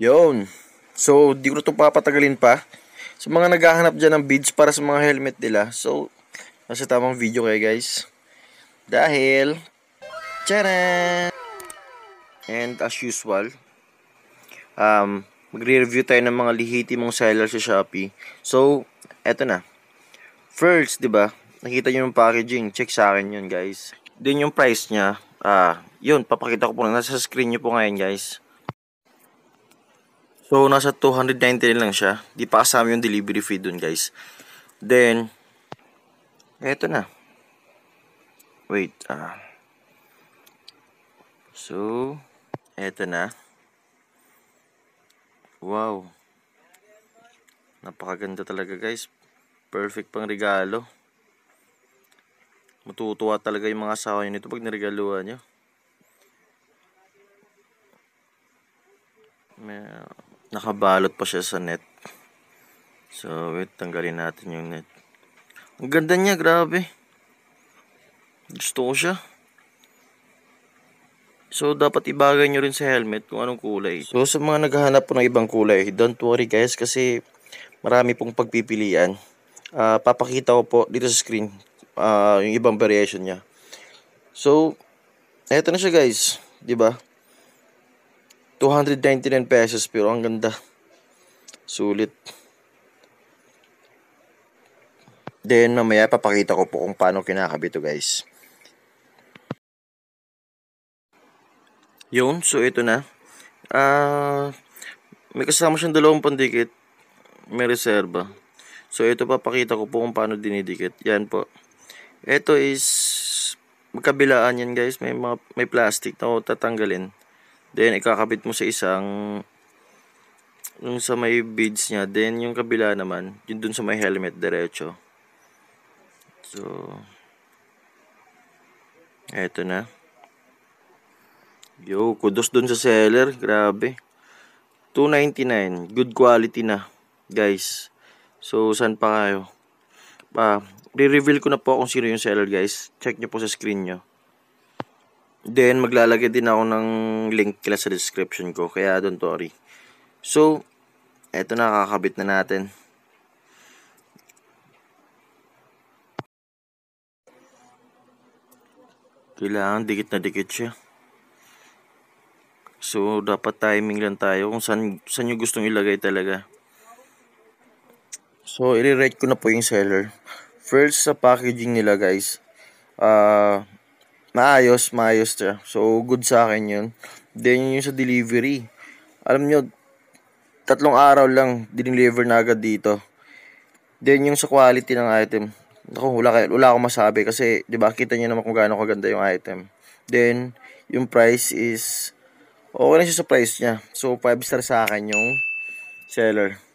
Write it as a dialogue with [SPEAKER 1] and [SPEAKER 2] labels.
[SPEAKER 1] Yun. So, di ko na ito papatagalin pa. Sa so, mga naghahanap dyan ng bids para sa mga helmet nila. So, nasa tamang video kayo guys. Dahil, tcharan! And as usual, um, magre-review tayo ng mga lihiti mong seller sa Shopee. So, eto na. First, di ba? Nakita nyo yung packaging. Check sa akin yun, guys. Then yung price niya, ah, uh, yun, papakita ko po na. Nasa screen nyo po ngayon, guys. So, nasa 290 lang siya. Di pa kasama yung delivery fee dun, guys. Then, eto na. Wait, ah. Uh, so, eto na. Wow. Napakaganda talaga, guys. Perfect pang regalo. Matutuwa talaga yung mga asawa nyo nito pag niregaluhan nyo. May nakabalot pa siya sa net. So, wait, tanggalin natin yung net. Ang ganda niya, grabe. Gusto ko siya. So, dapat ibagay nyo rin sa helmet kung anong kulay. So, sa mga naghahanap po ng ibang kulay, don't worry guys kasi marami pong pagpipilian. Uh, papakita ko po dito sa screen uh, yung ibang variation niya. So, eto na siya guys. di ba? 299 pesos pero ang ganda. Sulit. Then mamaya papakita ko po kung paano kinakabit to guys. Yun, so ito na. Ah, uh, may kasama siyang dalawang pandikit. May reserva. So ito papakita ko po kung paano dinidikit. Yan po. Ito is magkabilaan yan guys. May mga, may plastic na tatanggalin. Then, ikakabit mo sa isang yung sa may beads niya. Then, yung kabila naman, yung dun sa may helmet, diretso. So, eto na. Yo, kudos dun sa seller. Grabe. 299. Good quality na, guys. So, saan pa kayo? Pa, re-reveal ko na po kung sino yung seller, guys. Check nyo po sa screen nyo. Then, maglalagay din ako ng link kila sa description ko. Kaya, don't worry. So, eto na, kakabit na natin. Kailangan, dikit na dikit siya. So, dapat timing lang tayo kung saan, saan nyo gustong ilagay talaga. So, i-rate ko na po yung seller. First, sa packaging nila guys. Ah... Uh, Maayos, maayos siya. So, good sa akin yun. Then, yung sa delivery. Alam nyo, tatlong araw lang, dineliver na agad dito. Then, yung sa quality ng item. Ako, wala, wala akong masabi kasi, di ba, kita nyo naman kung gaano kaganda yung item. Then, yung price is, okay na siya sa price niya. So, 5 star sa akin yung seller.